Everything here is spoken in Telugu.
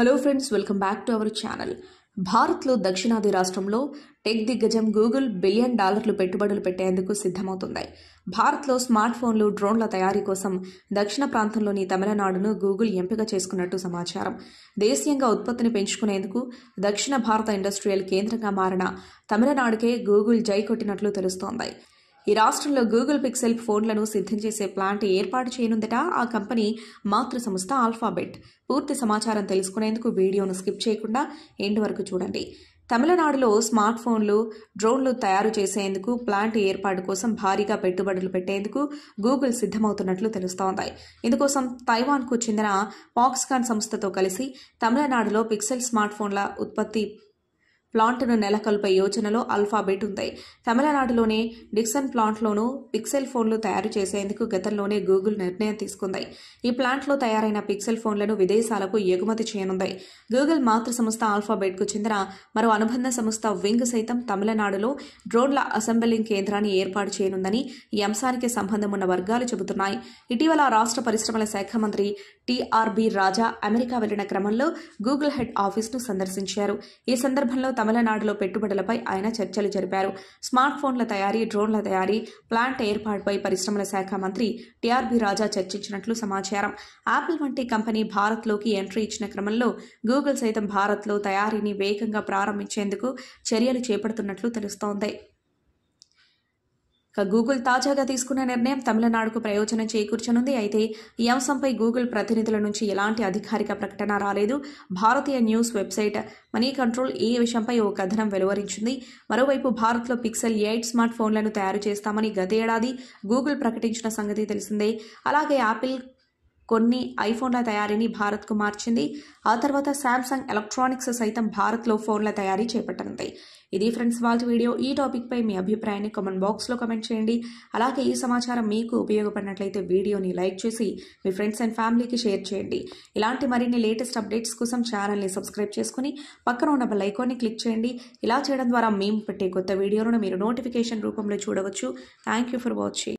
hello friends welcome back to our channel భారత్లో దక్షిణాది రాష్ట్రంలో టెక్ దిగ్గజం గూగుల్ బిలియన్ డాలర్లు పెట్టుబడులు పెట్టేందుకు సిద్ధమవుతున్నాయి భారత్లో స్మార్ట్ ఫోన్లు డ్రోన్ల తయారీ కోసం దక్షిణ ప్రాంతంలోని తమిళనాడును గూగుల్ ఎంపిక చేసుకున్నట్టు సమాచారం దేశీయంగా ఉత్పత్తిని పెంచుకునేందుకు దక్షిణ భారత ఇండస్ట్రియల్ కేంద్రంగా మారిన తమిళనాడుకే గూగుల్ జై కొట్టినట్లు తెలుస్తోంది ఈ రాష్ట్రంలో గూగుల్ పిక్సెల్ ఫోన్లను సిద్ధం చేసే ప్లాంట్ ఏర్పాటు చేయనుందట ఆ కంపెనీ మాతృ సంస్థ ఆల్ఫాబెట్ పూర్తి సమాచారం తెలుసుకునేందుకు వీడియోను స్కిప్ చేయకుండా ఎండ్ వరకు చూడండి తమిళనాడులో స్మార్ట్ ఫోన్లు డ్రోన్లు తయారు చేసేందుకు ప్లాంట్ ఏర్పాటు కోసం భారీగా పెట్టుబడులు పెట్టేందుకు గూగుల్ సిద్ధమవుతున్నట్లు తెలుస్తోంది ఇందుకోసం తైవాన్కు చెందిన పాక్స్కాన్ సంస్థతో కలిసి తమిళనాడులో పిక్సెల్ స్మార్ట్ ఫోన్ల ఉత్పత్తి ప్లాంట్ను నెలకొల్పే యోచనలో అల్ఫాబెట్ ఉంది తమిళనాడులోని డిక్సన్ ప్లాంట్లోనూ పిక్సెల్ ఫోన్లు తయారు చేసేందుకు గతంలోనే గూగుల్ నిర్ణయం తీసుకుంది ఈ ప్లాంట్లో తయారైన పిక్సెల్ ఫోన్లను విదేశాలకు ఎగుమతి చేయనుంది గూగుల్ మాతృ సంస్థ ఆల్ఫాబెట్కు చెందిన మరో అనుబంధ సంస్థ వింగ్ సైతం తమిళనాడులో డ్రోన్ల అసెంబ్లింగ్ కేంద్రాన్ని ఏర్పాటు చేయనుందని ఈ అంశానికి సంబంధం ఉన్న వర్గాలు చెబుతున్నాయి ఇటీవల రాష్ట్ర పరిశ్రమల శాఖ మంత్రి టీఆర్బి రాజా అమెరికా వెళ్లిన క్రమంలో గూగుల్ హెడ్ ఆఫీస్ను సందర్శించారు ఈ సందర్భంలో తమిళనాడులో పెట్టుబడులపై ఆయన చర్చలు జరిపారు స్మార్ట్ ఫోన్ల తయారీ డ్రోన్ల తయారీ ప్లాంట్ ఏర్పాటుపై పరిశ్రమల శాఖ మంత్రి టిఆర్బి రాజా చర్చించినట్లు సమాచారం యాపిల్ వంటి కంపెనీ భారత్లోకి ఎంట్రీ ఇచ్చిన క్రమంలో గూగుల్ సైతం భారత్లో తయారీని వేగంగా ప్రారంభించేందుకు చర్యలు చేపడుతున్నట్లు తెలుస్తోంది ఇక గూగుల్ తాజాగా తీసుకున్న నిర్ణయం తమిళనాడుకు ప్రయోజనం చేకూర్చనుంది అయితే ఈ అంశంపై గూగుల్ ప్రతినిధుల నుంచి ఎలాంటి అధికారిక ప్రకటన రాలేదు భారతీయ న్యూస్ వెబ్సైట్ మనీ కంట్రోల్ ఈ విషయంపై ఓ కథనం వెలువరించింది మరోవైపు భారత్లో పిక్సెల్ ఎయిట్ స్మార్ట్ ఫోన్లను తయారు చేస్తామని గతేడాది గూగుల్ ప్రకటించిన సంగతి తెలిసిందే అలాగే యాపిల్ కొన్ని ఐఫోన్ల తయారీని భారత్కు మార్చింది ఆ తర్వాత శాంసంగ్ ఎలక్ట్రానిక్స్ సైతం భారత్లో ఫోన్ల తయారీ చేపట్టనుంది ఇది ఫ్రెండ్స్ వాళ్ళ వీడియో ఈ టాపిక్పై మీ అభిప్రాయాన్ని కామెంట్ బాక్స్లో కమెంట్ చేయండి అలాగే ఈ సమాచారం మీకు ఉపయోగపడినట్లయితే వీడియోని లైక్ చేసి మీ ఫ్రెండ్స్ అండ్ ఫ్యామిలీకి షేర్ చేయండి ఇలాంటి మరిన్ని లేటెస్ట్ అప్డేట్స్ కోసం ఛానల్ని సబ్స్క్రైబ్ చేసుకుని పక్కన ఉన్న బెల్ క్లిక్ చేయండి ఇలా చేయడం ద్వారా మేము పెట్టే కొత్త వీడియోలను మీరు నోటిఫికేషన్ రూపంలో చూడవచ్చు థ్యాంక్ యూ ఫర్ వాచింగ్